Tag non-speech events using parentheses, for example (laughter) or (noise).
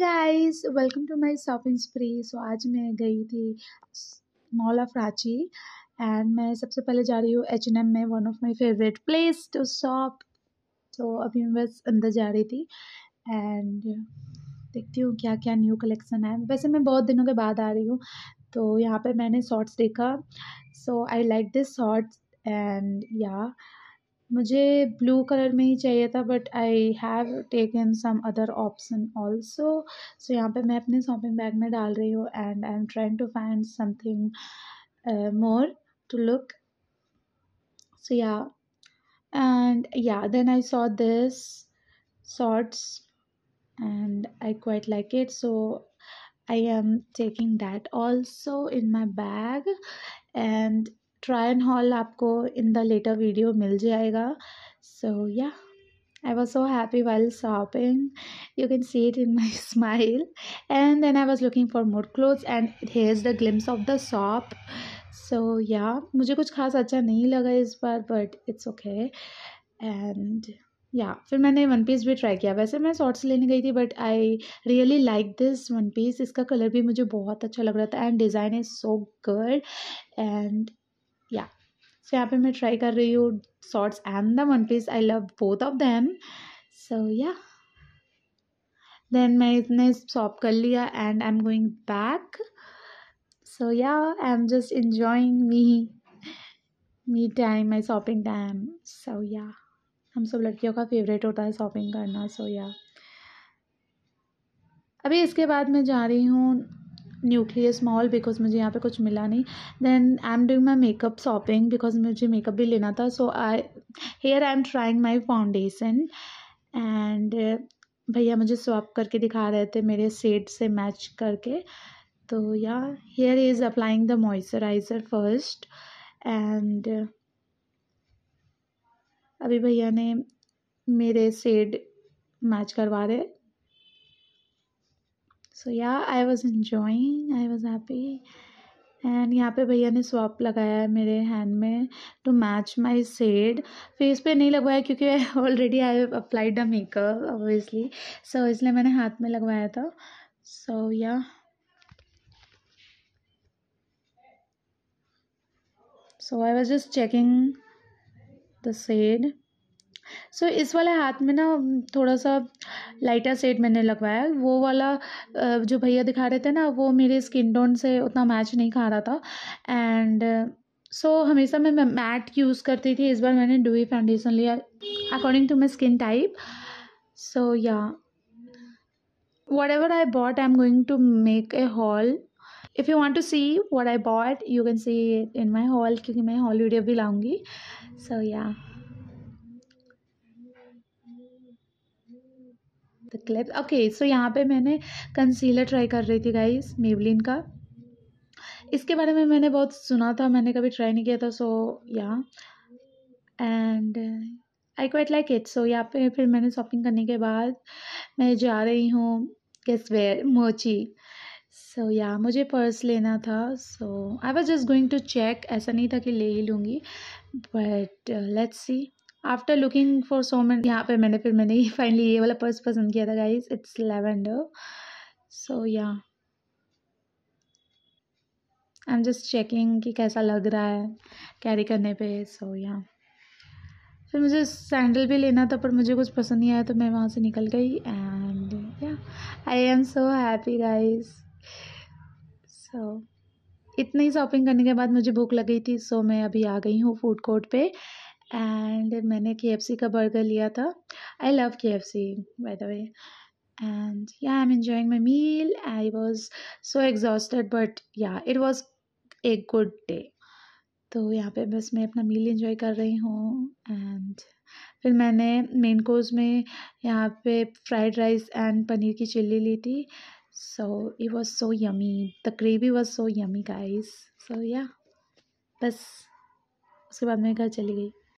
Guys welcome to my shopping spree so आज मैं गई थी मॉल ऑफ रांची एंड मैं सबसे पहले जा रही हूँ एच एन एम में one of my favourite place to shop तो अभी मैं बस अंदर जा रही थी एंड देखती हूँ क्या क्या न्यू कलेक्शन है वैसे मैं बहुत दिनों के बाद आ रही हूँ तो यहाँ पे मैंने शॉर्ट्स देखा so I like this shorts and yeah मुझे ब्लू कलर में ही चाहिए था but I have taken some other option also so यहाँ पे मैं अपने शॉपिंग बैग में डाल रही हूँ and I am trying to find something more to look so yeah and yeah then I saw this shorts and I quite like it so I am taking that also in my bag and try and haul aapko in the later video mil jayega so yeah I was so happy while shopping. You can see it in my smile. And then I was looking for more clothes and here's the glimpse of the shop. So yeah, मुझे कुछ खास अच्छा नहीं लगा इस बार but it's okay. And या फिर मैंने वन पीस भी ट्राई किया वैसे मैं शॉर्ट्स लेने गई थी but I really like this one piece इसका कलर भी मुझे बहुत अच्छा लग रहा था and design is so good and yeah so यहाँ पे मैं ट्राई कर रही हूँ shorts and the one piece I love both of them so yeah then मैं इतने शॉप कर लिया and I am going back so yeah I am just enjoying me me time my shopping time so yeah हम सब लड़कियों का favourite होता है शॉपिंग करना सो या अभी इसके बाद मैं जा रही हूँ न्यूक्लियस मॉल बिकॉज मुझे यहाँ पे कुछ मिला नहीं then I am doing my makeup shopping because मुझे मेकअप भी लेना था so I here I am trying my foundation and भैया मुझे स्वाप करके दिखा रहे थे मेरे सेट से मैच करके तो yeah here is applying the moisturiser first and अभी भैया ने मेरे सेड मैच करवा रहे so yeah I was enjoying I was happy and यहाँ पे भैया ने स्वॉप लगाया है मेरे हैंड में to match my shade face पे नहीं लगवाया क्योंकि already I applied the makeup obviously so इसलिए मैंने हाथ में लगवाया था सो so, yeah yeah. so i was just checking the shade so so, इस वाले हाथ में ना थोड़ा सा लाइटर सेड मैंने लगवाया वो वाला जो भैया दिखा रहे थे ना वो मेरे स्किन टोन से उतना मैच नहीं खा रहा था एंड सो so, हमेशा मैं मैट यूज़ करती थी इस बार मैंने डुई फाउंडेशन लिया according to my skin type so yeah whatever I bought I am going to make a haul if you want to see what I bought you can see in my haul क्योंकि मैं hall video भी लाऊँगी सो या the clip okay so यहाँ पे मैंने concealer try कर रही थी गाइस मेवलिन का इसके बारे में मैंने बहुत सुना था मैंने कभी ट्राई नहीं किया था सो यहाँ and I quite like it so यहाँ पे फिर मैंने शॉपिंग करने के बाद मैं जा रही हूँ guess where Mochi so so, yeah yeah, मुझे पर्स लेना था so I was just going to check ऐसा नहीं था कि ले ही लूँगी but let's see after looking for so man यहाँ पे मैंने फिर मैंने फाइनली (laughs) ये वाला पर्स पसंद किया था guys it's lavender so yeah I am just checking कि कैसा लग रहा है कैरी करने पे सो so, या yeah. फिर मुझे सैंडल भी लेना था पर मुझे कुछ पसंद नहीं आया तो मैं वहाँ से निकल गई and yeah I am so happy guys so इतनी शॉपिंग करने के बाद मुझे भूख लगी थी सो so मैं अभी आ गई हूँ फूड कोर्ट पे एंड मैंने के का बर्गर लिया था I love K F C by the way and yeah I am enjoying my meal I was so exhausted but yeah it was a good day तो यहाँ पे बस मैं अपना मील इंजॉय कर रही हूँ एंड फिर मैंने मेन कोर्स में यहाँ पे फ्राइड राइस एंड पनीर की चिल्ली ली थी so it was so yummy the gravy was so yummy guys so yeah बस उसके बाद मैं घर चली गई